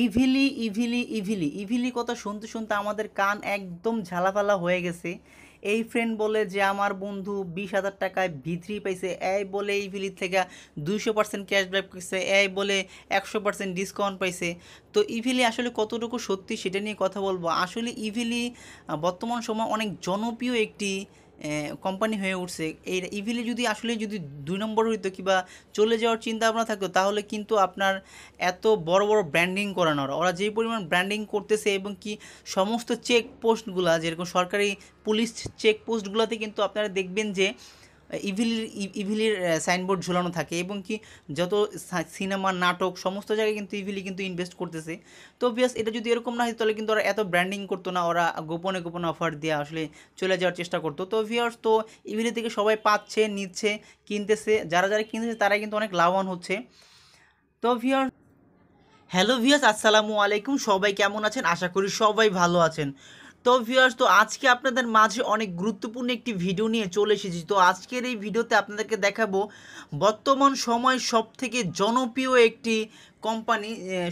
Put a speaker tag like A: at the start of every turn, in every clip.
A: ইভিলি ইভিলি ইভিলি ইভিলি কথা শুনতে শুনতে আমাদের কান একদম ঝালাফালা হয়ে গেছে এই ফ্রেন্ড বলে যে আমার বন্ধু বিশ হাজার টাকায় ভিত্রি পাইছে এই বলে এই ভিলির থেকে দুইশো পার্সেন্ট ক্যাশব্যাক পাইছে এই বলে একশো পার্সেন্ট ডিসকাউন্ট পাইছে তো ইভিলি আসলে কতটুকু সত্যি সেটা নিয়ে কথা বলবো আসলে ইভিলি বর্তমান সময় অনেক জনপ্রিয় একটি কোম্পানি হয়ে উঠছে এই ইভিলে যদি আসলে যদি দুই নম্বর হইতো কিংবা চলে যাওয়ার চিন্তা ভাবনা থাকতো তাহলে কিন্তু আপনার এত বড় বড় ব্র্যান্ডিং করানোর ওরা যেই পরিমাণ ব্র্যান্ডিং করতেছে এবং কি সমস্ত চেক পোস্টগুলা যেরকম সরকারি পুলিশ চেক পোস্টগুলোতে কিন্তু আপনারা দেখবেন যে ইভিলির ইভিলির সাইনবোর্ড ঝুলানো থাকে এবং কি যত সিনেমা নাটক সমস্ত জায়গায় কিন্তু ইভিলি কিন্তু ইনভেস্ট করতেছে তো অবভিয়াস এটা যদি এরকম না হয় তাহলে কিন্তু ওরা এত ব্র্যান্ডিং করতো না ওরা গোপনে গোপনে অফার দিয়ে আসলে চলে যাওয়ার চেষ্টা করতো তো অভিয়াস তো ইভিলি থেকে সবাই পাচ্ছে নিচ্ছে কিনতেছে যারা যারা কিনতেছে তারাই কিন্তু অনেক লাভবান হচ্ছে তো অভিয়াস হ্যালো ভিয়াস আসসালামু আলাইকুম সবাই কেমন আছেন আশা করি সবাই ভালো আছেন তো ভিউয়ার্স তো আজকে আপনাদের মাঝে অনেক গুরুত্বপূর্ণ একটি ভিডিও নিয়ে চলে এসেছি তো আজকের এই ভিডিওতে আপনাদেরকে দেখাবো বর্তমান সময় সব থেকে জনপ্রিয় একটি কোম্পানি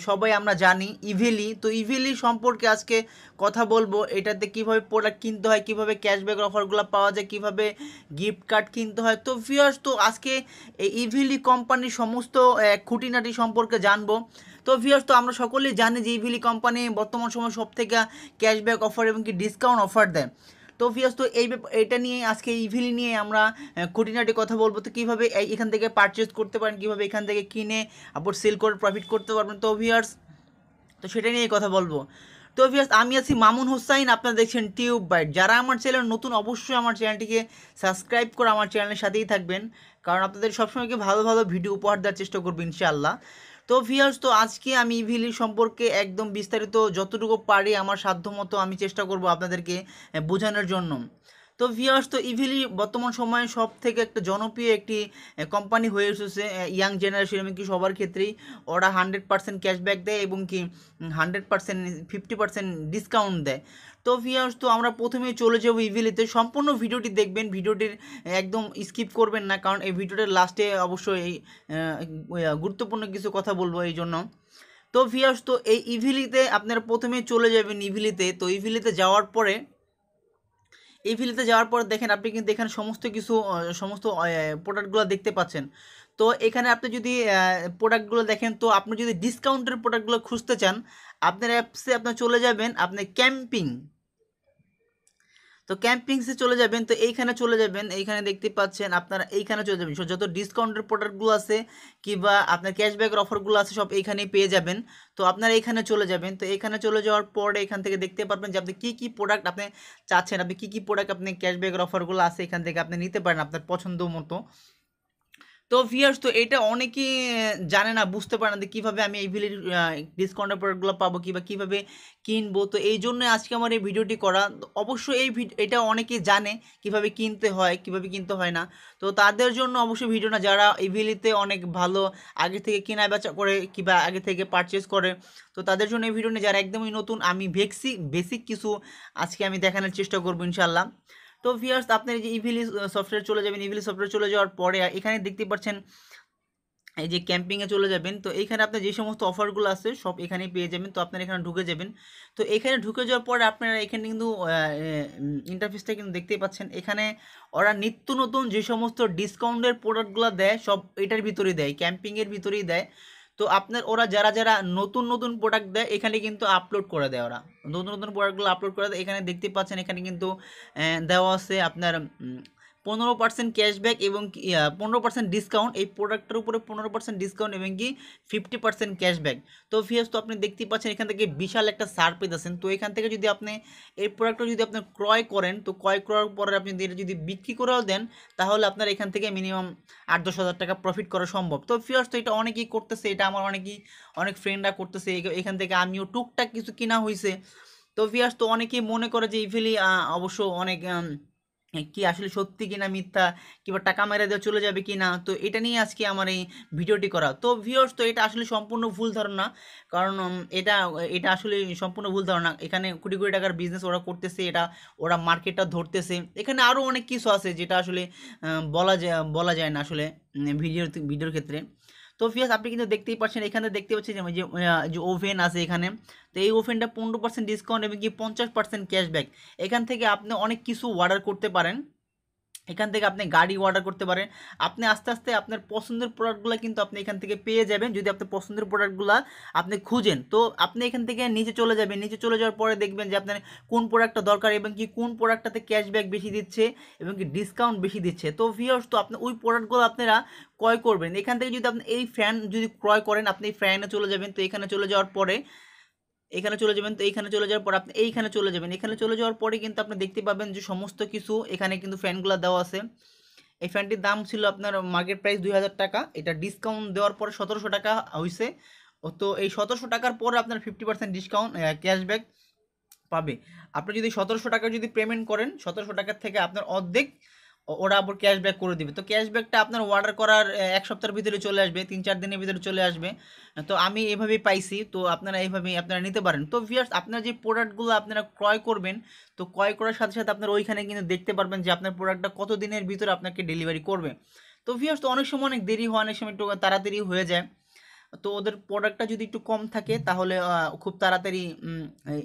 A: সবাই আমরা জানি ইভেলি তো ইভেলি সম্পর্কে আজকে কথা বলবো এটাতে কিভাবে প্রোডাক্ট কিনতে হয় কিভাবে ক্যাশব্যাক অফারগুলো পাওয়া যায় কিভাবে গিফট কার্ড কিনতে হয় তো ভিউয়ার্স তো আজকে এই ইভেলি কোম্পানির সমস্ত খুঁটিনাটি সম্পর্কে জানবো তো ভিউয়ার্স তো আমরা সকলেই জানি যে ইভিলি কোম্পানি বর্তমান সময় সব থেকে ক্যাশব্যাক অফার এবং কি ডিসকাউন্ট অফার দেয় তো ফিয়াস তো এই এটা নিয়ে আজকে ইভিলি নিয়ে আমরা খুঁটিনাটি কথা বলবো তো কীভাবে এখান থেকে পারচেস করতে পারেন কীভাবে এখান থেকে কিনে আবার সেল করে প্রফিট করতে পারবেন তো ভিয়ার্স তো সেটা নিয়ে কথা বলবো তো ভিয়ার্স আমি আছি মামুন হোসাইন আপনারা দেখছেন টিউব বাইট যারা আমার চ্যানেল নতুন অবশ্যই আমার চ্যানেলটিকে সাবস্ক্রাইব করে আমার চ্যানেলের সাথেই থাকবেন কারণ আপনাদের সবসময়কে ভালো ভালো ভিডিও উপহার দেওয়ার চেষ্টা করবো ইনশাআল্লাহ তো ভিয়ার্স তো আজকে আমি ইভিলি সম্পর্কে একদম বিস্তারিত যতটুকু পারি আমার সাধ্যমতো আমি চেষ্টা করব আপনাদেরকে বোঝানোর জন্য তো ভিয়ার্স তো ইভিলি বর্তমান সময়ে সব থেকে একটা জনপ্রিয় একটি কোম্পানি হয়ে এসেছে ইয়াং জেনারেশন এবং কি সবার ক্ষেত্রেই ওরা হান্ড্রেড পার্সেন্ট ক্যাশব্যাক দেয় এবং কি hundred percent fifty percent discount দেয় তো ভিয়ার্স তো আমরা প্রথমে চলে যাব ইভিলিতে সম্পূর্ণ ভিডিওটি দেখবেন ভিডিওটির একদম স্কিপ করবেন না কারণ এই ভিডিওটির লাস্টে অবশ্যই গুরুত্বপূর্ণ কিছু কথা বলবো এই জন্য তো ভিয়ার্স তো এই ইভিলিতে আপনারা প্রথমে চলে যাবেন ইভিলিতে তো ইভিলিতে যাওয়ার পরে ইভিলিতে যাওয়ার পর দেখেন আপনি কিন্তু এখানে সমস্ত কিছু সমস্ত প্রোডাক্টগুলো দেখতে পাচ্ছেন তো এখানে আপনি যদি প্রোডাক্টগুলো দেখেন তো আপনি যদি ডিসকাউন্টের প্রোডাক্টগুলো খুঁজতে চান আপনার অ্যাপসে আপনার চলে যাবেন আপনি ক্যাম্পিং তো ক্যাম্পিংসে চলে যাবেন তো এইখানে চলে যাবেন এইখানে দেখতে পাচ্ছেন আপনারা এইখানে চলে যাবেন যত ডিসকাউন্টের প্রোডাক্টগুলো আছে কিংবা আপনার ক্যাশব্যাকের অফারগুলো আছে সব এইখানেই পেয়ে যাবেন তো আপনারা এইখানে চলে যাবেন তো এখানে চলে যাওয়ার পরে এখান থেকে দেখতে পারবেন যে আপনি কী কী প্রোডাক্ট আপনি চাচ্ছেন আপনি কী কী প্রোডাক্ট আপনি ক্যাশব্যাকের অফারগুলো আছে এখান থেকে আপনি নিতে পারেন আপনার পছন্দ মতো তো ফিয়ার্স তো এটা অনেকেই জানে না বুঝতে পারে না যে কীভাবে আমি এই ডিসকাউন্টের প্রোডাক্টগুলো পাবো কিংবা কীভাবে কিনবো তো এই জন্য আজকে আমার এই ভিডিওটি করা অবশ্যই এই এটা অনেকে জানে কিভাবে কিনতে হয় কিভাবে কিনতে হয় না তো তাদের জন্য অবশ্যই ভিডিও না যারা এই ভিলিতে অনেক ভালো আগে থেকে কেনা বেচা করে কিংবা আগে থেকে পারচেস করে তো তাদের জন্য এই ভিডিও নিয়ে যারা একদমই নতুন আমি বেক্সি বেসিক কিছু আজকে আমি দেখানোর চেষ্টা করবো ইনশাল্লাহ তো ভিয়ার্স আপনার যে ইভিলি সফটওয়্যার uh, চলে যাবেন ইভিলি সফটওয়্যার চলে যাওয়ার পরে এখানে দেখতে পাচ্ছেন এই যে ক্যাম্পিংয়ে চলে যাবেন তো এখানে আপনার যে সমস্ত অফারগুলো আছে সব এখানে পেয়ে যাবেন তো আপনারা এখানে ঢুকে যাবেন তো এখানে ঢুকে যাওয়ার পরে আপনারা এখানে কিন্তু ইন্টারফেসটা কিন্তু দেখতেই পাচ্ছেন এখানে ওরা নিত্য নতুন যে সমস্ত ডিসকাউন্টের প্রোডাক্টগুলো দেয় সব এটার ভিতরেই দেয় ক্যাম্পিংয়ের ভিতরেই দেয় তো আপনার ওরা যারা যারা নতুন নতুন প্রোডাক্ট দেয় এখানে কিন্তু আপলোড করে দেয় ওরা নতুন নতুন প্রোডাক্টগুলো আপলোড করে দেয় এখানে দেখতে পাচ্ছেন এখানে কিন্তু দেওয়া আছে আপনার পনেরো পার্সেন্ট ক্যাশব্যাক এবং পনেরো পার্সেন্ট ডিসকাউন্ট এই প্রোডাক্টের উপরে পনেরো পার্সেন্ট ডিসকাউন্ট এবং কি ফিফটি পার্সেন্ট ক্যাশব্যাক তো ফিয়াস তো আপনি দেখতেই পাচ্ছেন এখান থেকে বিশাল একটা সার পেতেছেন তো এখান থেকে যদি আপনি এই প্রোডাক্টটা যদি আপনি ক্রয় করেন তো ক্রয় করার পরে আপনি এটা যদি বিক্রি করেও দেন তাহলে আপনার এখান থেকে মিনিমাম আট দশ হাজার টাকা প্রফিট করা সম্ভব তো ফিয়ার্স তো এটা অনেকেই করতেছে এটা আমার অনেকেই অনেক ফ্রেন্ডরা করতেছে এখান থেকে আমিও টুকটাক কিছু কিনা হয়েছে তো ফিয়ার্স তো অনেকেই মনে করে যে ইভিলি অবশ্য অনেক কি আসলে সত্যি কি না মিথ্যা কিংবা টাকা মেরে দেওয়া চলে যাবে কি না তো এটা নিয়ে আজকে আমার এই ভিডিওটি করা তো ভিউয়ার্স তো এটা আসলে সম্পূর্ণ ভুল ধারণা কারণ এটা এটা আসলে সম্পূর্ণ ভুল ধারণা এখানে কোটি কোটি টাকার বিজনেস ওরা করতেছে এটা ওরা মার্কেটটা ধরতেছে এখানে আরও অনেক কিছু আছে যেটা আসলে বলা যায় বলা যায় না আসলে ভিডিওর ভিডিওর ক্ষেত্রে তো ফিয়াস আপনি কিন্তু দেখতেই পাচ্ছেন এখানে দেখতে পাচ্ছেন যে ওভেন আছে এখানে তো এই ওভেনটা পনেরো পার্সেন্ট ডিসকাউন্ট এবং কি পঞ্চাশ পার্সেন্ট ক্যাশব্যাক এখান থেকে আপনি অনেক কিছু অর্ডার করতে পারেন এখান থেকে আপনি গাড়ি অর্ডার করতে পারেন আপনি আস্তে আস্তে আপনার পছন্দের প্রোডাক্টগুলো কিন্তু আপনি এখান থেকে পেয়ে যাবেন যদি আপনার পছন্দের প্রোডাক্টগুলো আপনি খুঁজেন তো আপনি এখান থেকে নিচে চলে যাবেন নিচে চলে যাওয়ার পরে দেখবেন যে আপনার কোন প্রোডাক্টটা দরকার এবং কি কোন প্রোডাক্টটাতে ক্যাশব্যাক বেশি দিচ্ছে এবং কি ডিসকাউন্ট বেশি দিচ্ছে তো ভিওর্স তো আপনি ওই প্রোডাক্টগুলো আপনারা ক্রয় করবেন এখান থেকে যদি আপনি এই ফ্যান যদি ক্রয় করেন আপনি এই ফ্যানে চলে যাবেন তো এখানে চলে যাওয়ার পরে এখানে চলে যাবেন তো এইখানে চলে যাওয়ার পর আপনি এইখানে চলে যাবেন এখানে চলে যাওয়ার পরে কিন্তু আপনি দেখতে পাবেন যে সমস্ত কিছু এখানে কিন্তু ফ্যানগুলো দেওয়া আছে এই ফ্যানটির দাম ছিল আপনার মার্কেট প্রাইস দুই টাকা এটা ডিসকাউন্ট দেওয়ার পরে সতেরোশো টাকা হয়েছে তো এই সতেরোশো টাকার পর আপনার ফিফটি পার্সেন্ট ডিসকাউন্ট ক্যাশব্যাক পাবে আপনি যদি সতেরোশো টাকা যদি পেমেন্ট করেন সতেরোশো টাকার থেকে আপনার অর্ধেক ওরা আবার ক্যাশব্যাক করে দিবে তো ক্যাশব্যাকটা আপনার অর্ডার করার এক সপ্তাহের ভিতরে চলে আসবে তিন চার দিনের ভিতরে চলে আসবে তো আমি এভাবেই পাইছি তো আপনারা এইভাবেই আপনারা নিতে পারেন তো ভিয়ার্স আপনার যে প্রোডাক্টগুলো আপনারা ক্রয় করবেন তো ক্রয় করার সাথে সাথে আপনারা ওইখানে কিন্তু দেখতে পারবেন যে আপনার প্রোডাক্টটা কত দিনের ভিতরে আপনাকে ডেলিভারি করবে তো ভিয়ার্স তো অনেক সময় অনেক দেরি হয় অনেক সময় একটু তাড়াতাড়ি হয়ে যায় তো ওদের প্রোডাক্টটা যদি একটু কম থাকে তাহলে খুব তাড়াতাড়ি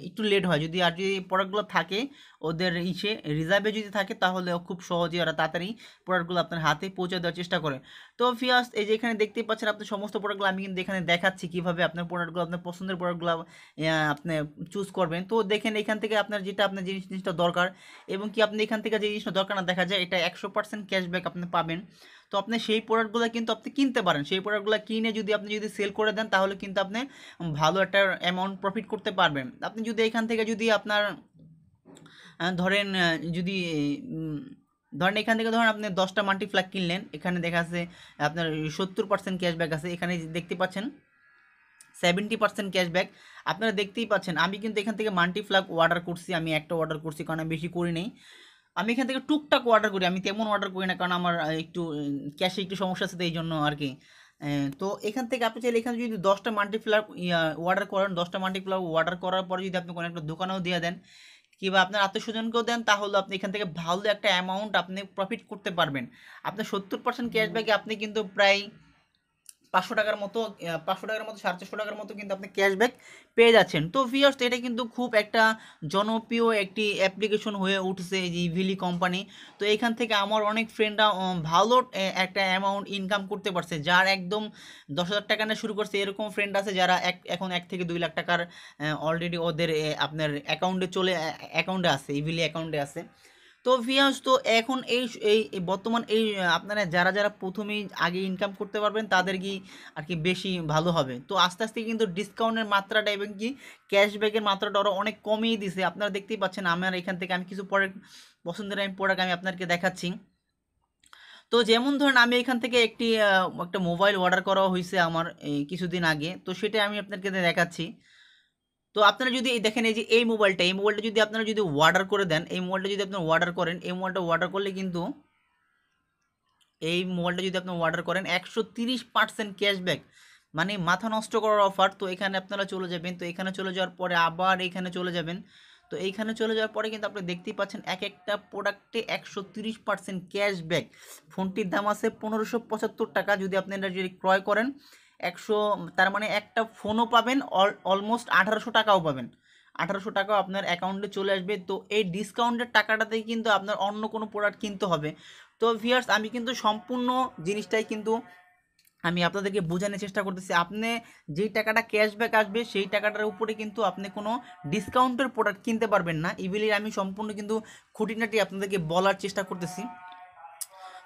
A: একটু লেট হয় যদি আর যদি প্রোডাক্টগুলো থাকে ওদের ইসে রিজার্ভে যদি থাকে তাহলে খুব সহজে ওরা তাড়াতাড়ি প্রোডাক্টগুলো আপনার হাতে পৌঁছে দেওয়ার চেষ্টা করে তো ফিয়াস এই যে এখানে দেখতে পাচ্ছেন আপনার সমস্ত প্রোডাক্টগুলো আমি কিন্তু এখানে দেখাচ্ছি কীভাবে আপনার প্রোডাক্টগুলো আপনার পছন্দের প্রোডাক্টগুলো আপনি চুজ করবেন তো দেখেন এখান থেকে আপনার যেটা আপনার জিনিস জিনিসটা দরকার এবং কি আপনি এখান থেকে যে জিনিসটা দরকার না দেখা যায় এটা একশো পার্সেন্ট ক্যাশব্যাক আপনি পাবেন তো আপনি সেই প্রোডাক্টগুলো কিন্তু আপনি কিনতে পারেন সেই প্রোডাক্টগুলো কিনে যদি আপনি যদি সেল করে দেন তাহলে কিন্তু আপনি ভালো একটা অ্যামাউন্ট প্রফিট করতে পারবেন আপনি যদি এখান থেকে যদি আপনার ধরেন যদি ধরেন এখান থেকে ধরেন আপনি দশটা মাল্টিফ্ল্যাগ কিনলেন এখানে দেখা আছে আপনার সত্তর পার্সেন্ট ক্যাশব্যাক আছে এখানে দেখতে পাচ্ছেন সেভেন্টি পার্সেন্ট ক্যাশব্যাক আপনারা দেখতেই পাচ্ছেন আমি কিন্তু এখান থেকে মাল্টিফ্ল্যাগ অর্ডার করছি আমি একটা অর্ডার করছি কারণ বেশি করি নেই আমি এখান থেকে টুকটাক অর্ডার করি আমি তেমন অর্ডার করি না কারণ আমার একটু ক্যাশে একটু সমস্যা আছে এই জন্য আর কি তো এখান থেকে আপনি চাইলে এখানে যদি দশটা মাল্টিপ্লার অর্ডার করেন দশটা মাল্টিপ্লার অর্ডার করার পরে যদি আপনি কোনো একটা দোকানেও দিয়ে দেন কিংবা আপনার আত্মীয়স্বজনকেও দেন তাহলে আপনি এখান থেকে ভালো একটা অ্যামাউন্ট আপনি প্রফিট করতে পারবেন আপনার সত্তর পার্সেন্ট ক্যাশব্যাকে আপনি কিন্তু প্রায় পাঁচশো টাকার মতো পাঁচশো টাকার মতো সাড়ে চারশো টাকার মতো কিন্তু আপনি ক্যাশব্যাক পেয়ে যাচ্ছেন তো ভিওস এটা কিন্তু খুব একটা জনপ্রিয় একটি অ্যাপ্লিকেশন হয়ে উঠছে এই ভিলি ইভিলি কোম্পানি তো এখান থেকে আমার অনেক ফ্রেন্ডরা ভালো একটা অ্যামাউন্ট ইনকাম করতে পারছে যার একদম দশ হাজার টাকা নিয়ে শুরু করছে এরকম ফ্রেন্ড আছে যারা এক এখন এক থেকে দুই লাখ টাকার অলরেডি ওদের আপনার অ্যাকাউন্টে চলে অ্যাকাউন্টে আছে ইভিলি অ্যাকাউন্টে আছে তো ভিয়াস তো এখন এই এই বর্তমান এই আপনারা যারা যারা প্রথমেই আগে ইনকাম করতে পারবেন তাদের কি আর কি বেশি ভালো হবে তো আস্তে আস্তে কিন্তু ডিসকাউন্টের মাত্রাটা এবং কি ক্যাশব্যাকের মাত্রাটা ওরা অনেক কমিয়ে দিছে আপনারা দেখতেই পাচ্ছেন আমার এখান থেকে আমি কিছু প্রোডাক্ট পছন্দের আমি প্রোডাক্ট আমি আপনাদেরকে দেখাচ্ছি তো যেমন ধরুন আমি এখান থেকে একটি একটা মোবাইল অর্ডার করা হয়েছে আমার কিছুদিন আগে তো সেটা আমি আপনাদেরকে দেখাচ্ছি তো আপনারা যদি দেখেন এই যে এই মোবাইলটা এই মোবাইলটা যদি আপনারা যদি অর্ডার করে দেন এই মোবাইলটা যদি আপনারা অর্ডার করেন এই মোবাইলটা অর্ডার করলে কিন্তু এই মোবাইলটা যদি আপনারা অর্ডার করেন একশো তিরিশ পার্সেন্ট ক্যাশব্যাক মানে মাথা নষ্ট করার অফার তো এখানে আপনারা চলে যাবেন তো এখানে চলে যাওয়ার পরে আবার এখানে চলে যাবেন তো এইখানে চলে যাওয়ার পরে কিন্তু আপনি দেখতেই পাচ্ছেন এক একটা প্রোডাক্টে একশো তিরিশ পার্সেন্ট ক্যাশব্যাক ফোনটির দাম আছে পনেরোশো পঁচাত্তর টাকা যদি আপনি এটা যদি ক্রয় করেন একশো তার মানে একটা ফোনও পাবেন অলমোস্ট আঠারোশো টাকাও পাবেন আঠারোশো টাকাও আপনার অ্যাকাউন্টে চলে আসবে তো এই ডিসকাউন্টের টাকাটাতেই কিন্তু আপনার অন্য কোনো প্রোডাক্ট কিনতে হবে তো ভিয়ার্স আমি কিন্তু সম্পূর্ণ জিনিসটাই কিন্তু আমি আপনাদেরকে বোঝানোর চেষ্টা করতেছি আপনি যেই টাকাটা ক্যাশব্যাক আসবে সেই টাকাটার উপরে কিন্তু আপনি কোনো ডিসকাউন্টের প্রোডাক্ট কিনতে পারবেন না ইভিলি আমি সম্পূর্ণ কিন্তু খুঁটিনাটি আপনাদেরকে বলার চেষ্টা করতেছি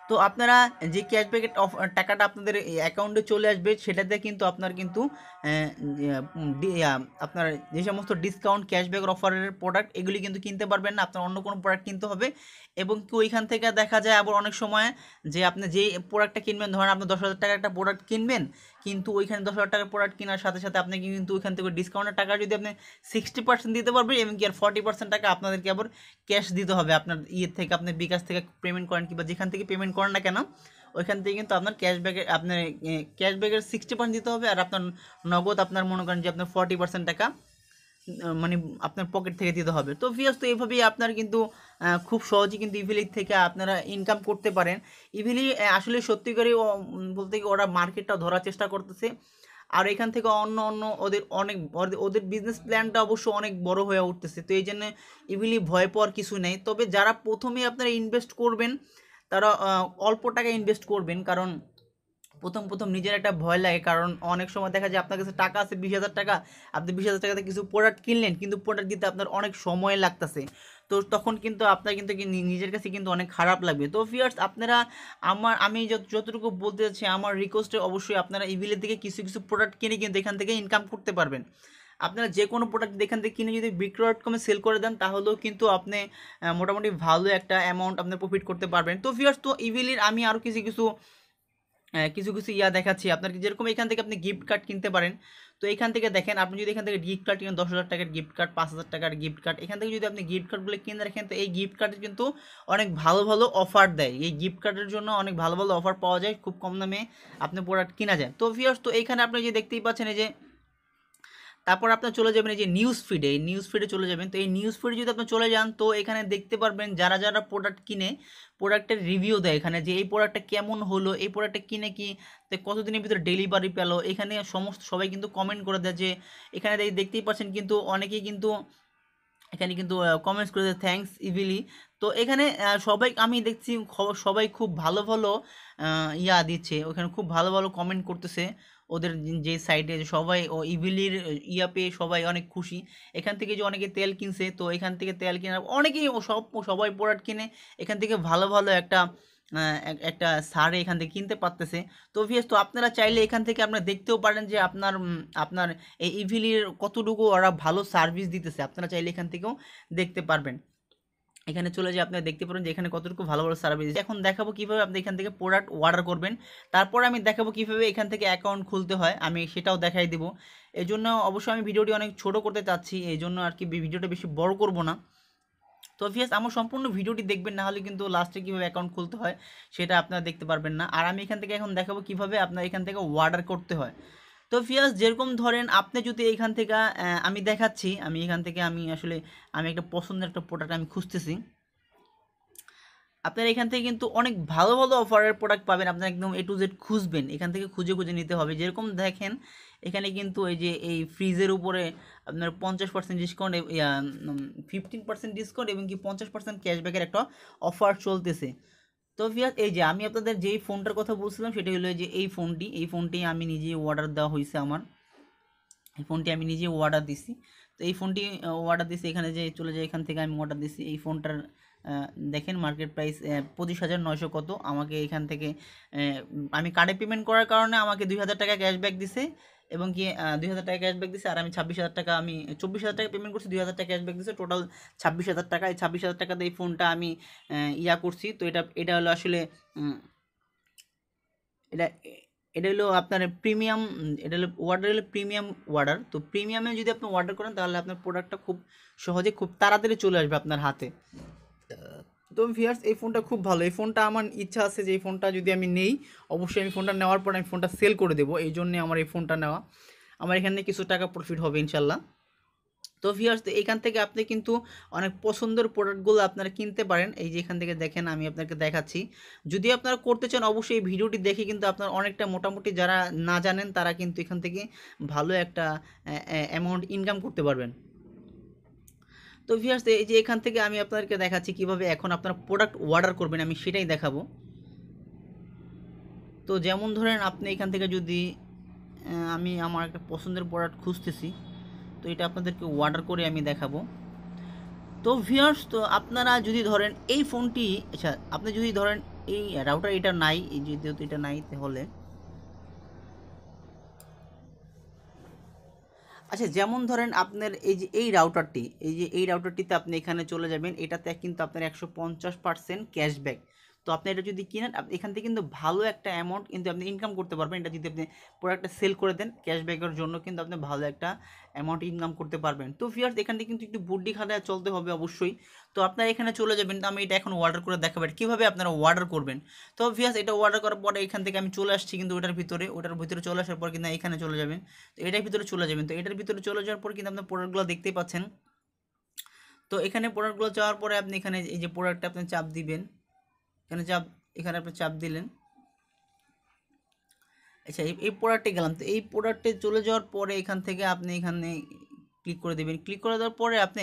A: তো আপনারা যে ক্যাশব্যাকের অফ টাকাটা আপনাদের অ্যাকাউন্টে চলে আসবে সেটাতে কিন্তু আপনার কিন্তু আপনার যে সমস্ত ডিসকাউন্ট ক্যাশব্যাকের অফারের প্রোডাক্ট এগুলি কিন্তু কিনতে পারবেন না আপনার অন্য কোনো প্রোডাক্ট কিনতে হবে এবং কি ওইখান থেকে দেখা যায় আবার অনেক সময় যে আপনি যে প্রোডাক্টটা কিনবেন ধরেন আপনি দশ হাজার টাকার একটা প্রোডাক্ট কিনবেন কিন্তু ওইখানে দশ হাজার টাকার প্রোডাক্ট কেনার সাথে সাথে আপনাকে কিন্তু ওইখান থেকে ডিসকাউন্টের টাকা যদি আপনি সিক্সটি পার্সেন্ট দিতে পারবেন এবং কি আর ফর্টি পার্সেন্ট টাকা আপনাদেরকে আবার ক্যাশ দিতে হবে আপনার ইয়ের থেকে আপনি বিকাশ থেকে পেমেন্ট করেন কিংবা যেখান থেকে পেমেন্ট করেন না কেন ওইখান থেকে কিন্তু আপনার ক্যাশব্যাকের আপনার ক্যাশব্যাকের সিক্সটি পার্সেন্ট দিতে হবে আর আপনার নগদ আপনার মনে করেন যে আপনার ফর্টি পার্সেন্ট টাকা মানে আপনার পকেট থেকে দিতে হবে তো ভিয়াস তো এইভাবেই আপনার কিন্তু খুব সহজে কিন্তু ইভিলি থেকে আপনারা ইনকাম করতে পারেন ইভিলি আসলে সত্যি করে বলতে গিয়ে ওরা মার্কেটটা ধরার চেষ্টা করতেছে আর এখান থেকে অন্য অন্য ওদের অনেক ওদের বিজনেস প্ল্যানটা অবশ্য অনেক বড় হয়ে উঠতেছে তো এই জন্য ইভিলি ভয় পাওয়ার কিছু নেই তবে যারা প্রথমে আপনারা ইনভেস্ট করবেন তারা অল্প টাকা ইনভেস্ট করবেন কারণ প্রথম প্রথম নিজের একটা ভয় লাগে কারণ অনেক সময় দেখা যায় আপনার কাছে টাকা আছে বিশ হাজার টাকা আপনি বিশ হাজার টাকাতে কিছু প্রোডাক্ট কিনলেন কিন্তু প্রোডাক্ট দিতে আপনার অনেক সময় লাগতেছে তো তখন কিন্তু আপনার কিন্তু নিজের কাছে কিন্তু অনেক খারাপ লাগবে তো ফিয়ার্স আপনারা আমার আমি যতটুকু বলতে চাচ্ছি আমার রিকোয়েস্টে অবশ্যই আপনারা ইভিলের থেকে কিছু কিছু প্রোডাক্ট কিনে কিন্তু এখান থেকে ইনকাম করতে পারবেন আপনারা যে কোনো প্রোডাক্ট এখান থেকে কিনে যদি বিক্রয় ডট কমে সেল করে দেন তাহলেও কিন্তু আপনি মোটামুটি ভালো একটা অ্যামাউন্ট আপনি প্রফিট করতে পারবেন তো ফিয়ার্স তো ইভিলির আমি আরও কিছু কিছু কিছু কিছু ইয়া দেখাচ্ছি আপনার যেরকম এখান থেকে আপনি গিফট কার্ড কিনতে পারেন তো এখান থেকে দেখেন আপনি যদি এখান থেকে গিফট কার্ড কিনেন দশ হাজার টাকার গিফট কার্ড পাঁচ হাজার টাকার গিফট কার্ড এখান থেকে যদি আপনি গিফট কার্ডগুলো কিনে রাখেন তো এই গিফট কার্ডে কিন্তু অনেক ভালো ভালো অফার দেয় এই গিফট কার্ডের জন্য অনেক ভালো ভালো অফার পাওয়া যায় খুব কম দামে আপনি প্রোডাক্ট কিনা যায় তো ফিয়ার্স তো এইখানে আপনি যে দেখতেই পাচ্ছেন এই যে তারপর আপনার চলে যাবেন এই যে নিউজ ফিডে এই নিউজ ফিডে চলে যাবেন তো এই নিউজ ফিডে যদি আপনি চলে যান তো এখানে দেখতে পারবেন যারা যারা প্রোডাক্ট কিনে প্রোডাক্টের রিভিউ দেয় এখানে যে এই প্রোডাক্টটা কেমন হলো এই প্রোডাক্টটা কিনে কি তো কতদিনের ভিতরে ডেলিভারি পেলো এখানে সমস্ত সবাই কিন্তু কমেন্ট করে দেয় যে এখানে দেখতেই পাচ্ছেন কিন্তু অনেকেই কিন্তু এখানে কিন্তু কমেন্টস করে দেয় থ্যাংকস ইভিলি তো এখানে সবাই আমি দেখছি সবাই খুব ভালো ভালো ইয়া দিচ্ছে ওখানে খুব ভালো ভালো কমেন্ট করতেছে ওদের যে সাইডে সবাই ও ইভিলির ইয়া পেয়ে সবাই অনেক খুশি এখান থেকে যে অনেকে তেল কিনছে তো এখান থেকে তেল কেনার অনেকেই সব সবাই প্রোডাক্ট কিনে এখান থেকে ভালো ভালো একটা একটা সারে এখান থেকে কিনতে পারতেছে তো ভিএস তো আপনারা চাইলে এখান থেকে আপনারা দেখতেও পারেন যে আপনার আপনার এই ইভিলির কতটুকু ওরা ভালো সার্ভিস দিতেছে আপনারা চাইলে এখান থেকেও দেখতে পারবেন এখানে চলে যে আপনারা দেখতে পারেন যে এখানে কতটুকু ভালো ভালো সার্ভিস এখন দেখাবো কীভাবে আপনি এখান থেকে প্রোডাক্ট অর্ডার করবেন তারপর আমি দেখাবো কীভাবে এখান থেকে অ্যাকাউন্ট খুলতে হয় আমি সেটাও দেখাই দেবো এই জন্য অবশ্যই আমি ভিডিওটি অনেক ছোট করতে চাচ্ছি এই জন্য আর কি ভিডিওটা বেশি বড় করব না তো ফিয়াস আমার সম্পূর্ণ ভিডিওটি দেখবেন না হলে কিন্তু লাস্টে কীভাবে অ্যাকাউন্ট খুলতে হয় সেটা আপনারা দেখতে পারবেন না আর আমি এখান থেকে এখন দেখাবো কীভাবে আপনার এখান থেকে অর্ডার করতে হয় তো ফিয়াস যেরকম ধরেন আপনি যদি এখান থেকে আমি দেখাচ্ছি আমি এখান থেকে আমি আসলে আমি একটা পছন্দের একটা প্রোডাক্ট আমি খুঁজতেছি আপনারা এখান থেকে কিন্তু অনেক ভালো ভালো অফারের প্রোডাক্ট পাবেন আপনারা একদম এ টু জেড খুঁজবেন এখান থেকে খুঁজে খুঁজে নিতে হবে যেরকম দেখেন এখানে কিন্তু এই যে এই ফ্রিজের উপরে আপনার পঞ্চাশ percent discount fifteen percent discount এবং কি পঞ্চাশ পার্সেন্ট ক্যাশব্যাকের একটা অফার চলতেছে তো ফিয়াস এই যে আমি আপনাদের যেই ফোনটার কথা বলছিলাম সেটা হলো যে এই ফোনটি এই ফোনটি আমি নিজে অর্ডার দেওয়া হয়েছে আমার এই ফোনটি আমি নিজে অর্ডার দিছি তো এই ফোনটি অর্ডার দিছি এখানে যে চলে যায় এখান থেকে আমি অর্ডার দিছি এই ফোনটার দেখেন মার্কেট প্রাইস পঁচিশ হাজার নয়শো কত আমাকে এখান থেকে আমি কার্ডে পেমেন্ট করার কারণে আমাকে দুই হাজার টাকা ক্যাশব্যাক দিছে এবং কি দুই হাজার টাকা ক্যাশব্যাক দিছে আর আমি ছাব্বিশ হাজার টাকা আমি চব্বিশ হাজার টাকা পেমেন্ট করছি দুই হাজার টাকা ক্যাশব্যাক দিছে টোটাল ছাব্বিশ হাজার টাকা এই ছাব্বিশ হাজার টাকাতে এই ফোনটা আমি ইয়া করছি তো এটা এটা হলো আসলে এটা এটা হলো আপনার প্রিমিয়াম এটা হলো অর্ডার হলো প্রিমিয়াম অর্ডার তো প্রিমিয়ামে যদি আপনি অর্ডার করেন তাহলে আপনার প্রোডাক্টটা খুব সহজে খুব তাড়াতাড়ি চলে আসবে আপনার হাতে তো ভিয়ার্স এই ফোনটা খুব ভালো এই ফোনটা আমার ইচ্ছা আছে যে এই ফোনটা যদি আমি নেই অবশ্যই আমি ফোনটা নেওয়ার পর আমি ফোনটা সেল করে দেবো এই জন্যে আমার এই ফোনটা নেওয়া আমার এখানে কিছু টাকা প্রফিট হবে ইনশাল্লাহ তো ভিউয়ার্স এখান থেকে আপনি কিন্তু অনেক পছন্দের প্রোডাক্টগুলো আপনারা কিনতে পারেন এই যে এখান থেকে দেখেন আমি আপনাকে দেখাচ্ছি যদি আপনারা করতে চান অবশ্যই এই ভিডিওটি দেখে কিন্তু আপনার অনেকটা মোটামুটি যারা না জানেন তারা কিন্তু এখান থেকে ভালো একটা অ্যামাউন্ট ইনকাম করতে পারবেন তো ভিউয়ার্স এই যে এখান থেকে আমি আপনাদেরকে দেখাচ্ছি কিভাবে এখন আপনারা প্রোডাক্ট অর্ডার করবেন আমি সেটাই দেখাবো তো যেমন ধরেন আপনি এখান থেকে যদি আমি আমার একটা পছন্দের প্রোডাক্ট খুঁজতেছি তো এটা আপনাদেরকে অর্ডার করে আমি দেখাবো তো ভিউয়ার্স তো আপনারা যদি ধরেন এই ফোনটি আচ্ছা আপনি যদি ধরেন এই রাউটার এটা নাই এই যেহেতু এটা নাই তাহলে আচ্ছা যেমন ধরেন আপনার এই যে এই রাউটারটি এই যে এই রাউটারটিতে আপনি এখানে চলে যাবেন এটাতে কিন্তু আপনার একশো পঞ্চাশ পার্সেন্ট ক্যাশব্যাক তো আপনি এটা যদি কিনেন এখান থেকে কিন্তু ভালো একটা অ্যামাউন্ট কিন্তু আপনি ইনকাম করতে পারবেন এটা যদি আপনি প্রোডাক্টটা সেল করে দেন ক্যাশব্যাকের জন্য কিন্তু আপনি ভালো একটা অ্যামাউন্ট ইনকাম করতে পারবেন তো ফিয়ার্স এখান থেকে কিন্তু একটু বুড্ডি খাতায় চলতে হবে অবশ্যই তো আপনারা এখানে চলে যাবেন তো আমি এটা এখন অর্ডার করে দেখাবো কীভাবে আপনারা অর্ডার করবেন তো ফিয়ার্স এটা অর্ডার করার পরে এখান থেকে আমি চলে আসছি কিন্তু ওটার ভিতরে ওটার ভিতরে চলে আসার পর কিন্তু এখানে চলে যাবেন তো এটার ভিতরে চলে যাবেন তো এটার ভিতরে চলে যাওয়ার পর কিন্তু আপনার প্রোডাক্টগুলো দেখতেই পাচ্ছেন তো এখানে প্রোডাক্টগুলো যাওয়ার পরে আপনি এখানে এই যে প্রোডাক্টটা আপনি চাপ দিবেন এখানে চাপ এখানে আপনি চাপ দিলেন আচ্ছা এই প্রোডাক্টে গেলাম তো এই প্রোডাক্টে চলে যাওয়ার পরে এখান থেকে আপনি এখানে ক্লিক করে দেবেন ক্লিক করে দেওয়ার পরে আপনি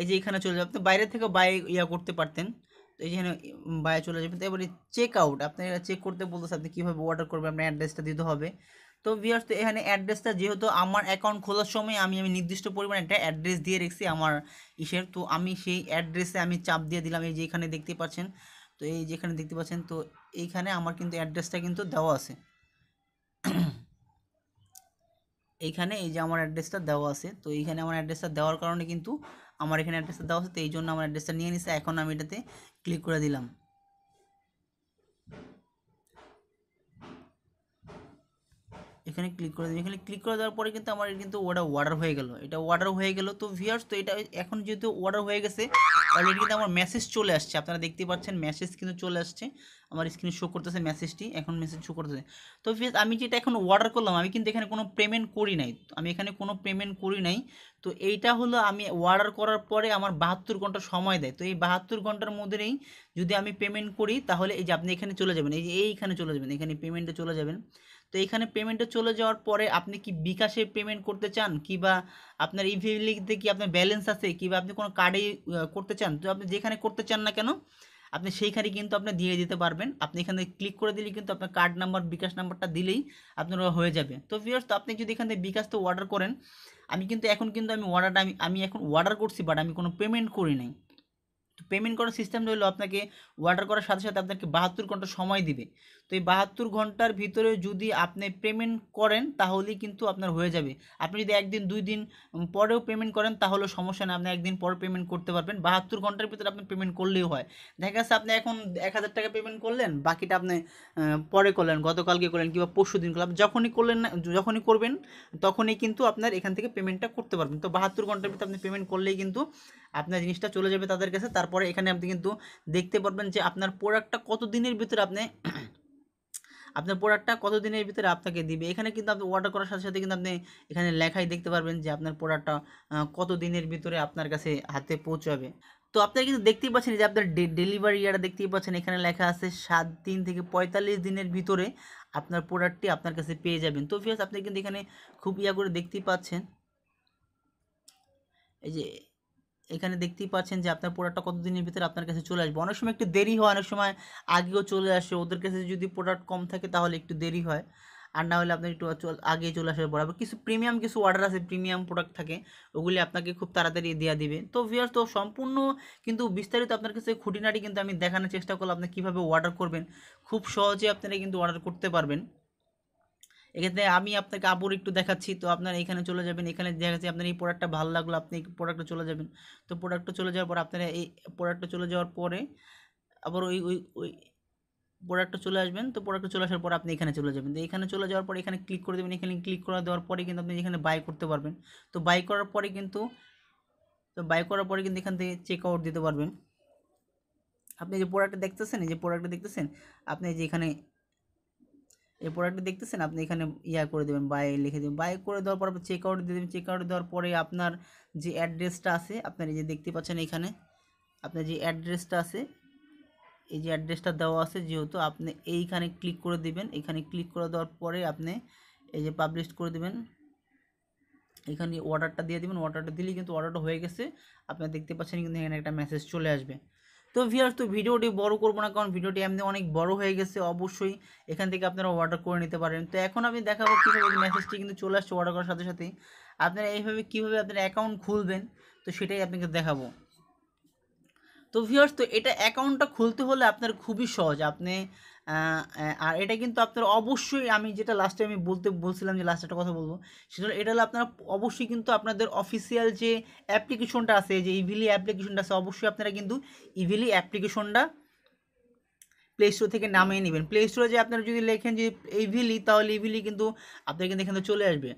A: এই যে এখানে চলে যাবেন আপনি বাইরে থেকে বাই ইয়া করতে পারতেন তো এই যেখানে বাইরে চলে যাবেন তো এবারে চেক আউট আপনি এটা চেক করতে বলতেছে আপনি কীভাবে অর্ডার করবেন আপনার অ্যাড্রেসটা দিতে হবে তো ভিউয়ার্স তো এখানে অ্যাড্রেসটা যেহেতু আমার অ্যাকাউন্ট খোলার সময় আমি আমি নির্দিষ্ট পরিমাণে একটা অ্যাড্রেস দিয়ে রেখেছি আমার ইসের তো আমি সেই অ্যাড্রেসে আমি চাপ দিয়ে দিলাম এই যে এখানে দেখতে পাচ্ছেন তো এই যেখানে দেখতে পাচ্ছেন তো এইখানে আমার কিন্তু অ্যাড্রেসটা কিন্তু দেওয়া আছে এইখানে এই যে আমার অ্যাড্রেসটা দেওয়া আছে তো এইখানে আমার অ্যাড্রেসটা দেওয়ার কারণে কিন্তু আমার এখানে অ্যাড্রেসটা দেওয়া আছে তো এই জন্য আমার অ্যাড্রেসটা নিয়ে নিছে এখন আমি এটাতে ক্লিক করে দিলাম এখানে ক্লিক করে দেবে এখানে ক্লিক করে দেওয়ার পরে কিন্তু আমার কিন্তু ওটা অর্ডার হয়ে গেল এটা অর্ডার হয়ে গেল তো ভিয়ার্স তো এটা এখন যেহেতু অর্ডার হয়ে গেছে অলরেডি কিন্তু আমার মেসেজ চলে আসছে আপনারা দেখতে পাচ্ছেন মেসেজ কিন্তু চলে আসছে আমার স্ক্রিনে শো করতেছে মেসেজটি এখন মেসেজ শো করতেছে তো ভিয়ার্স আমি যেটা এখন অর্ডার করলাম আমি কিন্তু এখানে কোনো পেমেন্ট করি নাই আমি এখানে কোনো পেমেন্ট করি নাই তো এইটা হলো আমি অর্ডার করার পরে আমার বাহাত্তর ঘন্টা সময় দেয় তো এই বাহাত্তর ঘন্টার মধ্যেই যদি আমি পেমেন্ট করি তাহলে এই যে আপনি এখানে চলে যাবেন এই যে এইখানে চলে যাবেন এখানে পেমেন্টে চলে যাবেন তো এখানে পেমেন্টে চলে যাওয়ার পরে আপনি কি বিকাশে পেমেন্ট করতে চান কিবা আপনার ইভিলিতে কি আপনার ব্যালেন্স আছে কিবা আপনি কোনো কার্ডে করতে চান তো আপনি যেখানে করতে চান না কেন আপনি সেইখানে কিন্তু আপনি দিয়ে দিতে পারবেন আপনি এখানে ক্লিক করে দিলে কিন্তু আপনার কার্ড নাম্বার বিকাশ নাম্বারটা দিলেই আপনার হয়ে যাবে তো ভিউয়ার্স তো আপনি যদি এখান থেকে বিকাশ তো অর্ডার করেন আমি কিন্তু এখন কিন্তু আমি অর্ডারটা আমি আমি এখন অর্ডার করছি বাট আমি কোনো পেমেন্ট করি নাই তো পেমেন্ট করার সিস্টেম রইলো আপনাকে অর্ডার করার সাথে সাথে আপনাকে বাহাত্তর ঘন্টা সময় দিবে এই বাহাত্তর ঘন্টার ভিতরে যদি আপনি পেমেন্ট করেন তাহলেই কিন্তু আপনার হয়ে যাবে আপনি যদি একদিন দুই দিন পরেও পেমেন্ট করেন তাহলে সমস্যা নেই আপনি একদিন পরে পেমেন্ট করতে পারবেন বাহাত্তর ঘন্টার ভিতরে আপনি পেমেন্ট করলেই হয় দেখা যাচ্ছে আপনি এখন এক হাজার টাকা পেমেন্ট করলেন বাকিটা আপনি পরে করলেন গতকালকে করলেন কিংবা পরশু দিন করলেন যখনই করলেন না যখনই করবেন তখনই কিন্তু আপনার এখান থেকে পেমেন্টটা করতে পারবেন তো বাহাত্তর ঘন্টার ভিতরে আপনি পেমেন্ট করলেই কিন্তু আপনার জিনিসটা চলে যাবে তাদের কাছে তারপরে এখানে আপনি কিন্তু দেখতে পারবেন যে আপনার প্রোডাক্টটা কত দিনের ভিতরে আপনি আপনার প্রোডাক্টটা কতদিনের ভিতরে আপনাকে দিবে এখানে কিন্তু আপনি অর্ডার করার সাথে সাথে কিন্তু আপনি এখানে লেখাই দেখতে পারবেন যে আপনার প্রোডাক্টটা কত দিনের ভিতরে আপনার কাছে হাতে পৌঁছাবে তো আপনারা কিন্তু দেখতেই পাচ্ছেন যে আপনার ডেলিভারি ইয়ারটা দেখতেই পাচ্ছেন এখানে লেখা আছে সাত দিন থেকে পঁয়তাল্লিশ দিনের ভিতরে আপনার প্রোডাক্টটি আপনার কাছে পেয়ে যাবেন তো ফিয়াস আপনি কিন্তু এখানে খুব ইয়া করে দেখতেই পাচ্ছেন এই যে এখানে দেখতেই পাচ্ছেন যে আপনার প্রোডাক্টটা কতদিনের ভিতরে আপনার কাছে চলে আসবে অনেক সময় একটু দেরি হয় অনেক সময় আগেও চলে আসে ওদের কাছে যদি প্রোডাক্ট কম থাকে তাহলে একটু দেরি হয় আর না হলে আপনার একটু আগে চলে আসার পর আবার কিছু প্রিমিয়াম কিছু অর্ডার আছে প্রিমিয়াম প্রোডাক্ট থাকে ওগুলি আপনাকে খুব তাড়াতাড়ি দেওয়া দিবে তো ভিয়ার তো সম্পূর্ণ কিন্তু বিস্তারিত আপনার কাছে খুঁটিনাটি কিন্তু আমি দেখানোর চেষ্টা করলাম আপনি কীভাবে অর্ডার করবেন খুব সহজে আপনারা কিন্তু অর্ডার করতে পারবেন এক্ষেত্রে আমি আপনাকে আবর একটু দেখাচ্ছি তো আপনার এখানে চলে যাবেন এখানে দেখাচ্ছি আপনার এই প্রোডাক্টটা ভালো লাগলো আপনি প্রোডাক্টটা চলে যাবেন তো প্রোডাক্টটা চলে যাওয়ার পর আপনারা এই প্রোডাক্টটা চলে যাওয়ার পরে আবার ওই ওই ওই প্রোডাক্টটা চলে আসবেন তো প্রোডাক্টটা চলে আসার পর আপনি এখানে চলে যাবেন তো এখানে চলে যাওয়ার পর এখানে ক্লিক করে দেবেন এখানে ক্লিক করে দেওয়ার পরে কিন্তু আপনি এখানে বাই করতে পারবেন তো বাই করার পরে কিন্তু তো বাই করার পরে কিন্তু এখান থেকে চেক আউট দিতে পারবেন আপনি যে প্রোডাক্টটা দেখতেছেন এই যে প্রোডাক্টটা দেখতেছেন আপনি যে এখানে এই প্রোডাক্টটি দেখতেছেন আপনি এখানে ইয়া করে দেবেন বাই লিখে দেবেন বাই করে দেওয়ার পর চেক আউট দিয়ে দেবেন চেক আউট দেওয়ার পরে আপনার যে অ্যাড্রেসটা আছে আপনার এই যে দেখতে পাচ্ছেন এখানে আপনার যে অ্যাড্রেসটা আছে এই যে অ্যাড্রেসটা দেওয়া আছে যেহেতু আপনি এইখানে ক্লিক করে দিবেন এখানে ক্লিক করে দেওয়ার পরে আপনি এই যে পাবলিশ করে দেবেন এখানে অর্ডারটা দিয়ে দেবেন অর্ডারটা দিলেই কিন্তু অর্ডারটা হয়ে গেছে আপনারা দেখতে পাচ্ছেন কিন্তু এখানে একটা মেসেজ চলে আসবে তো ভিউয়ার্স তো ভিডিওটি বড় করবো না কারণ ভিডিওটি এমনি অনেক বড় হয়ে গেছে অবশ্যই এখান থেকে আপনারা অর্ডার করে নিতে পারেন তো এখন আমি দেখাবো কীভাবে মেসেজটি কিন্তু চলে আসছে অর্ডার করার সাথে সাথেই আপনারা এইভাবে কীভাবে আপনার অ্যাকাউন্ট খুলবেন তো সেটাই আপনাকে দেখাবো তো ভিয়ার্স তো এটা অ্যাকাউন্টটা খুলতে হলে আপনার খুবই সহজ আপনি আর এটা কিন্তু আপনারা অবশ্যই আমি যেটা লাস্টে আমি বলতে বলছিলাম যে লাস্ট একটা কথা বলবো সেটা এটা হলো আপনারা অবশ্যই কিন্তু আপনাদের অফিসিয়াল যে অ্যাপ্লিকেশনটা আছে যে ইভিলি অ্যাপ্লিকেশনটা আছে অবশ্যই আপনারা কিন্তু ইভিলি অ্যাপ্লিকেশনটা প্লে স্টোর থেকে নামিয়ে নেবেন প্লে স্টোরে যে আপনারা যদি লেখেন যে ইভিলি তাহলে ইভিলি কিন্তু আপনার কিন্তু এখানে চলে আসবে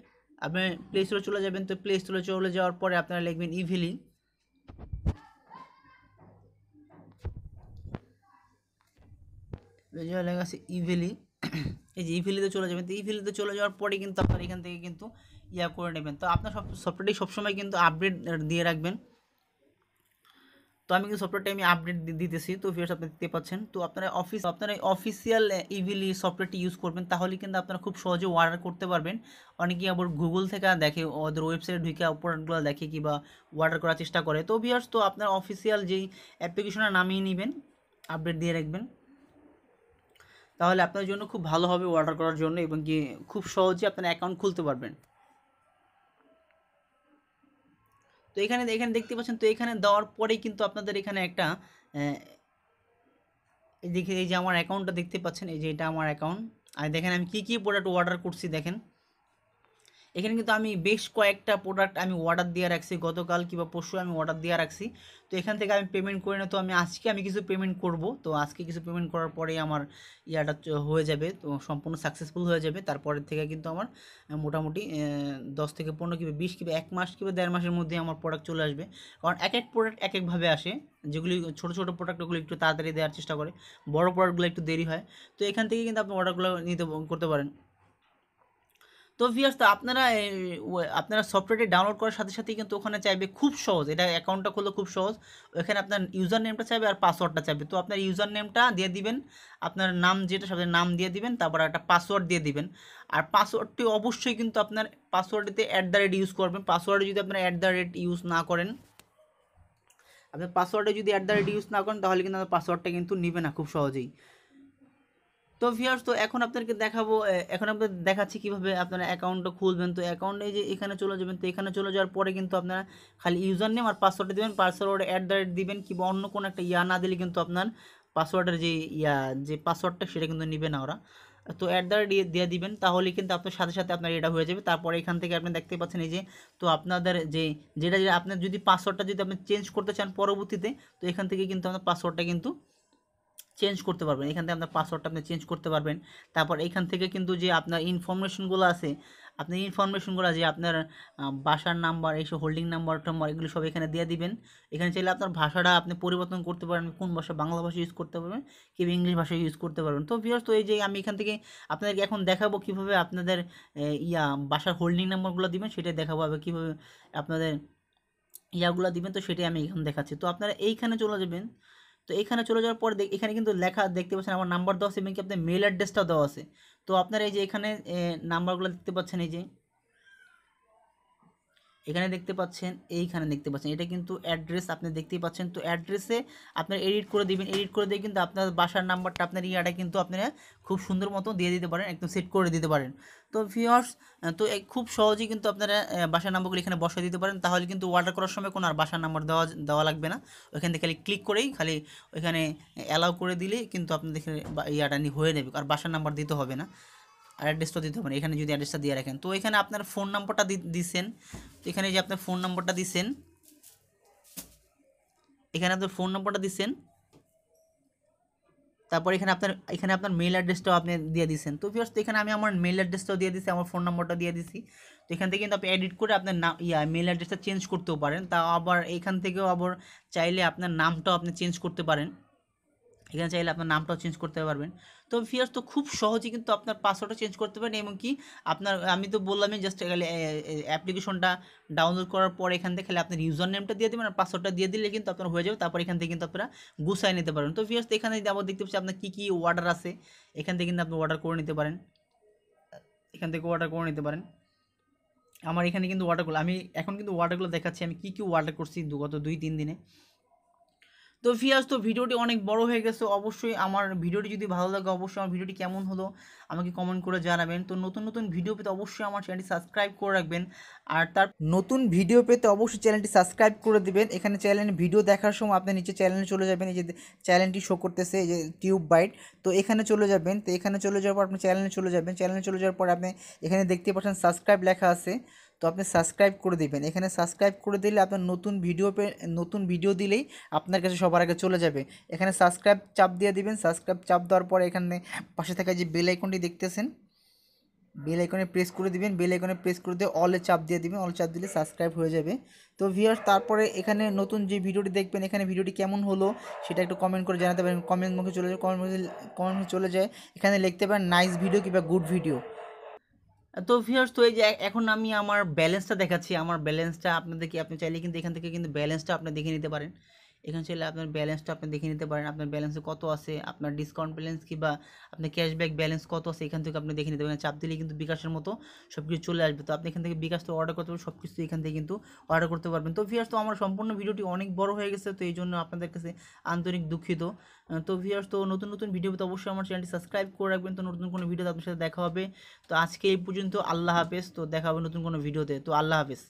A: আপনি প্লে স্টোরে চলে যাবেন তো প্লে স্টোরে চলে যাওয়ার পরে আপনারা লিখবেন ইভিলি যাওয়া লেখা আছে ইভেলি এই যে ইভেলিতে চলে যাবেন তো ইভেলিতে চলে যাওয়ার পরে কিন্তু আপনার এখান থেকে কিন্তু ইয়া করে নেবেন তো আপনার সব সফটওয়্যারটি সবসময় কিন্তু আপডেট দিয়ে রাখবেন তো আমি কিন্তু সফটওয়্যারটি আমি আপডেট দিতেছি তো ফিরে আপনি দেখতে পাচ্ছেন তো আপনারা অফিস আপনারা অফিসিয়াল ইভিলি সফটওয়্যারটি ইউজ করবেন তাহলে কিন্তু আপনারা খুব সহজে অর্ডার করতে পারবেন অনেকে আবার গুগল থেকে দেখে ওদের ওয়েবসাইটে ঢুকে প্রোডাক্টগুলো দেখে কিংবা অর্ডার করার চেষ্টা করে তো ভিয়ার্স তো আপনার অফিসিয়াল যেই অ্যাপ্লিকেশনের নামিয়ে নেবেন আপডেট দিয়ে রাখবেন তাহলে আপনার জন্য খুব ভালো হবে অর্ডার করার জন্য এবং কি খুব সহজে আপনার অ্যাকাউন্ট খুলতে পারবেন তো এখানে এখানে দেখতে পাচ্ছেন তো এখানে দেওয়ার পরেই কিন্তু আপনাদের এখানে একটা দেখে এই যে আমার অ্যাকাউন্টটা দেখতে পাচ্ছেন এই যে এটা আমার অ্যাকাউন্ট আর দেখেন আমি কী কী প্রোডাক্ট অর্ডার করছি দেখেন এখানে কিন্তু আমি বেশ কয়েকটা প্রোডাক্ট আমি অর্ডার দিয়ে রাখছি গতকাল কিংবা পরশু আমি অর্ডার দিয়ে রাখছি তো এখান থেকে আমি পেমেন্ট করে না তো আমি আজকে আমি কিছু পেমেন্ট করব তো আজকে কিছু পেমেন্ট করার পরে আমার ইয়াটা হয়ে যাবে তো সম্পূর্ণ সাকসেসফুল হয়ে যাবে তারপরের থেকে কিন্তু আমার মোটামুটি দশ থেকে পনেরো কিংবা বিশ কিংবা এক মাস কিংবা দেড় মাসের মধ্যে আমার প্রোডাক্ট চলে আসবে কারণ এক এক প্রোডাক্ট এক একভাবে আসে যেগুলি ছোটো ছোটো প্রোডাক্টগুলো একটু তাড়াতাড়ি দেওয়ার চেষ্টা করে বড় প্রোডাক্টগুলো একটু দেরি হয় তো এখান থেকে কিন্তু আপনি অর্ডারগুলো নিতে করতে পারেন তো ভিউয়ার্স তো আপনারা আপনারা সফটওয়্যারটি ডাউনলোড করার সাথে সাথেই কিন্তু ওখানে চাইবে খুব সহজ এটা অ্যাকাউন্টটা খুললে খুব সহজ ওখানে আপনার ইউজার নেমটা চাইবে আর পাসওয়ার্ডটা চাইবে তো আপনার ইউজার নেমটা দিয়ে দিবেন আপনার নাম যেটা সব নাম দিয়ে দিবেন তারপর একটা পাসওয়ার্ড দিয়ে দিবেন আর পাসওয়ার্ডটি অবশ্যই কিন্তু আপনার পাসওয়ার্ডটিতে অ্যাট দ্য রেট ইউজ করবেন পাসওয়ার্ডে যদি আপনার অ্যাট দ্য রেট ইউজ না করেন আপনার পাসওয়ার্ডে যদি অ্যাট দ্য রেট ইউজ না করেন তাহলে কিন্তু আপনার পাসওয়ার্ডটা কিন্তু নেবে না খুব সহজেই তো ভিউয়ার্স তো এখন আপনাদেরকে দেখাবো এখন আপনাদের দেখাচ্ছি কীভাবে আপনারা অ্যাকাউন্টটা খুলবেন তো অ্যাকাউন্টে যে এখানে চলে যাবেন তো এখানে চলে যাওয়ার পরে কিন্তু আপনারা খালি ইউজার নেম আর পাসওয়ার্ডটা দেবেন পাসওয়ার্ড অ্যাট দ্য রেট দিবেন কিংবা অন্য কোনো একটা ইয়া না দিলে কিন্তু আপনার পাসওয়ার্ডের যে ইয়া যে পাসওয়ার্ডটা সেটা কিন্তু নেবে না ওরা তো অ্যাট দ্য রেট দিয়ে দিবেন তাহলে কিন্তু আপনার সাথে সাথে আপনার এটা হয়ে যাবে তারপরে এখান থেকে আপনি দেখতে পাচ্ছেন এই যে তো আপনাদের যে যেটা আপনার যদি পাসওয়ার্ডটা যদি আপনি চেঞ্জ করতে চান পরবর্তীতে তো এখান থেকে কিন্তু আপনার পাসওয়ার্ডটা কিন্তু চেঞ্জ করতে পারবেন এখান থেকে আপনার পাসওয়ার্ডটা আপনি চেঞ্জ করতে পারবেন তারপর এখান থেকে কিন্তু যে আপনার ইনফরমেশনগুলো আছে আপনি ইনফরমেশনগুলো যে আপনার বাসার নাম্বার এইসব হোল্ডিং নাম্বার টাম্বার এগুলো সব এখানে দিয়ে দিবেন এখানে চাইলে আপনার ভাষাটা আপনি পরিবর্তন করতে পারবেন কোন ভাষা বাংলা ভাষা ইউজ করতে পারবেন কিংবা ইংলিশ ভাষা ইউজ করতে পারবেন তো বিহার তো এই যে আমি এখান থেকে আপনাদেরকে এখন দেখাবো কীভাবে আপনাদের ইয়া বাসার হোল্ডিং নাম্বারগুলো দিবেন সেটাই দেখাবো আবার কীভাবে আপনাদের ইয়াগুলো দিবেন তো সেটাই আমি এখানে দেখাচ্ছি তো আপনারা এইখানে চলে যাবেন তো এখানে চলে যাওয়ার পর এখানে কিন্তু লেখা দেখতে পাচ্ছেন আমার নাম্বার দেওয়া আছে এবং কি আপনার মেল অ্যাড্রেসটাও দেওয়া আছে তো আপনারা এই যে এখানে নাম্বারগুলো দেখতে পাচ্ছেন এই যে এখানে দেখতে পাচ্ছেন এইখানে দেখতে পাচ্ছেন এটা কিন্তু অ্যাড্রেস আপনি দেখতেই পাচ্ছেন তো অ্যাড্রেসে আপনার এডিট করে দিবেন এডিট করে দিয়ে কিন্তু আপনার বাসার নাম্বারটা আপনার ইয়াটা কিন্তু আপনারা খুব সুন্দর মতো দিয়ে দিতে পারেন একদম সেট করে দিতে পারেন তো ভিওর্স তো খুব সহজেই কিন্তু আপনারা বাসার নাম্বারগুলো এখানে বসিয়ে দিতে পারেন তাহলে কিন্তু অর্ডার করার সময় কোনো আর বাসার নাম্বার দেওয়া দেওয়া লাগবে না ওইখান থেকে খালি ক্লিক করেই খালি ওইখানে অ্যালাউ করে দিলেই কিন্তু আপনাদের ইয়াটা হয়ে যাবে আর বাসার নাম্বার দিতে হবে না অ্যাড্রেসটা দিতে হবে এখানে যদি অ্যাড্রেসটা দিয়ে রাখেন তো এখানে আপনার ফোন নম্বরটা দিছেন তো এখানে যে আপনার ফোন নম্বরটা দিছেন এখানে আপনার ফোন নম্বরটা দিছেন তারপর এখানে আপনার এখানে আপনার মেল অ্যাড্রেসটাও আপনি দিয়ে দিচ্ছেন তো ফিরস তো এখানে আমি আমার মেল অ্যাড্রেসটাও দিয়ে দিছি আমার ফোন নম্বরটা দিয়ে দিছি তো এখান থেকে কিন্তু আপনি এডিট করে আপনার নাম ইয়া মেল অ্যাড্রেসটা চেঞ্জ করতেও পারেন তা আবার এখান থেকেও আবার চাইলে আপনার নামটাও আপনি চেঞ্জ করতে পারেন এখানে চাইলে আপনার নামটাও চেঞ্জ করতে পারবেন তো ফিয়ার্স তো খুব সহজে কিন্তু আপনার পাসওয়ার্ডও চেঞ্জ করতে পারেন এবং কি আপনার আমি তো বললামই জাস্ট খালি অ্যাপ্লিকেশনটা ডাউনলোড করার পর এখান থেকে খালি আপনার ইউজার নেমটা দিয়ে দেবেন আর পাসওয়ার্ডটা দিয়ে দিলে কিন্তু আপনার হয়ে যাবে তারপর এখান থেকে কিন্তু আপনারা গুছাই নিতে পারেন তো ফিয়ার্স এখানে আবার দেখতে পাচ্ছি আপনার কী কী অর্ডার আছে এখান থেকে কিন্তু আপনি অর্ডার করে নিতে পারেন এখান থেকে অর্ডার করে নিতে পারেন আমার এখানে কিন্তু ওয়াটারগুলো আমি এখন কিন্তু ওয়াটারগুলো দেখাচ্ছি আমি কী কী অর্ডার করছি গত দুই তিন দিনে তো ফিয়াজ তো ভিডিওটি অনেক বড় হয়ে গেছে অবশ্যই আমার ভিডিওটি যদি ভালো লাগে অবশ্যই আমার ভিডিওটি কেমন হলো আমাকে কমেন্ট করে জানাবেন তো নতুন নতুন ভিডিও পেতে অবশ্যই আমার চ্যানেলটি সাবস্ক্রাইব করে রাখবেন আর তার নতুন ভিডিও পেতে অবশ্যই চ্যানেলটি সাবস্ক্রাইব করে দেবেন এখানে চ্যানেল ভিডিও দেখার সময় আপনি নিচে চ্যানেলে চলে যাবেন এই যে চ্যানেলটি শো করতেছে এই যে টিউব বাইট তো এখানে চলে যাবেন তো এখানে চলে যাওয়ার পর আপনি চ্যানেলে চলে যাবেন চ্যানেলে চলে যাওয়ার পর আপনি এখানে দেখতে পাচ্ছেন সাবস্ক্রাইব লেখা আছে তো আপনি সাবস্ক্রাইব করে দেবেন এখানে সাবস্ক্রাইব করে দিলে আপনার নতুন ভিডিও নতুন ভিডিও দিলেই আপনার কাছে সবার আগে চলে যাবে এখানে সাবস্ক্রাইব চাপ দিয়ে দিবেন সাবস্ক্রাইব চাপ দেওয়ার পরে এখানে পাশে থাকা যে বেল আইকনটি দেখতেছেন বেল আইকনে প্রেস করে দিবেন বেল আইকনে প্রেস করে দিয়ে অলে চাপ দিয়ে দিবেন অল চাপ দিলে সাবস্ক্রাইব হয়ে যাবে তো ভিউয়ার্স তারপরে এখানে নতুন যে ভিডিওটি দেখবেন এখানে ভিডিওটি কেমন হলো সেটা একটু কমেন্ট করে জানাতে পারেন কমেন্ট মুখে চলে যায় কমেন্ট মুখে কমেন্ট চলে যায় এখানে লিখতে পারেন নাইস ভিডিও কিংবা গুড ভিডিও তো ভিউয়ার্স তো এই যে এখন আমি আমার ব্যালেন্সটা দেখাচ্ছি আমার ব্যালেন্সটা আপনাদেরকে আপনি চাইলে কিন্তু এখান থেকে কিন্তু ব্যালেন্সটা আপনি দেখে নিতে পারেন এখানে চাইলে আপনার ব্যালেন্সটা আপনি দেখে নিতে পারেন আপনার ব্যালেন্সে কত আছে আপনার ডিসকাউন্ট ব্যালেন্স কিংবা আপনার ক্যাশব্যাক ব্যালেন্স কত আছে এখান থেকে আপনি দেখে নিতে পারেন চাপ দিলে কিন্তু বিকাশের মতো সব কিছু চলে আসবে তো আপনি এখান থেকে বিকাশ তো অর্ডার করতে পারবেন সব কিছু এখান থেকে কিন্তু অর্ডার করতে পারবেন তো ভিয়ার্স তো আমার সম্পূর্ণ ভিডিওটি অনেক বড় হয়ে গেছে তো এই জন্য আপনাদের কাছে আন্তরিক দুঃখিত তো ভিয়ার্স তো নতুন নতুন ভিডিও তো অবশ্যই আমার চ্যানেলটি সাবস্ক্রাইব করে রাখবেন তো নতুন কোনো ভিডিওতে আপনার সাথে দেখা হবে তো আজকে এই পর্যন্ত আল্লাহ হাফেজ তো দেখা হবে নতুন কোনো ভিডিওতে তো আল্লাহ হাফেজ